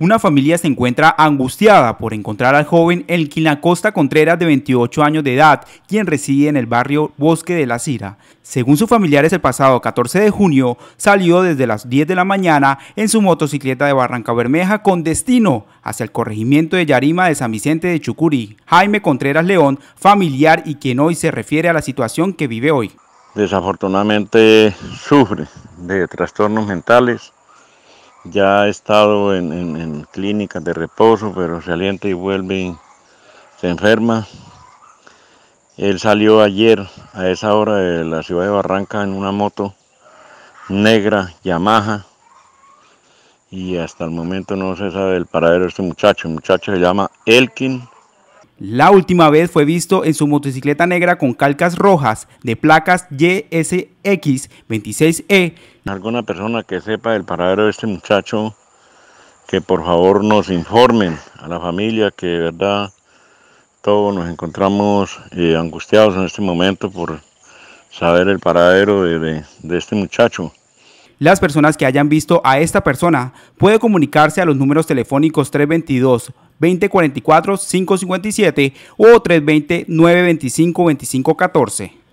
Una familia se encuentra angustiada por encontrar al joven Elkin Acosta Contreras de 28 años de edad, quien reside en el barrio Bosque de la Sira. Según sus familiares, el pasado 14 de junio salió desde las 10 de la mañana en su motocicleta de Barranca Bermeja con destino hacia el corregimiento de Yarima de San Vicente de Chucurí. Jaime Contreras León, familiar y quien hoy se refiere a la situación que vive hoy. Desafortunadamente sufre de trastornos mentales ya ha estado en, en, clínicas de reposo, pero se alienta y vuelve, se enferma. Él salió ayer a esa hora de la ciudad de Barranca en una moto negra Yamaha y hasta el momento no se sabe el paradero de este muchacho. El muchacho se llama Elkin la última vez fue visto en su motocicleta negra con calcas rojas de placas YSX26E. Alguna persona que sepa el paradero de este muchacho, que por favor nos informen a la familia que de verdad todos nos encontramos eh, angustiados en este momento por saber el paradero de este muchacho. Las personas que hayan visto a esta persona pueden comunicarse a los números telefónicos 322 2044 557 o 320 925 2514.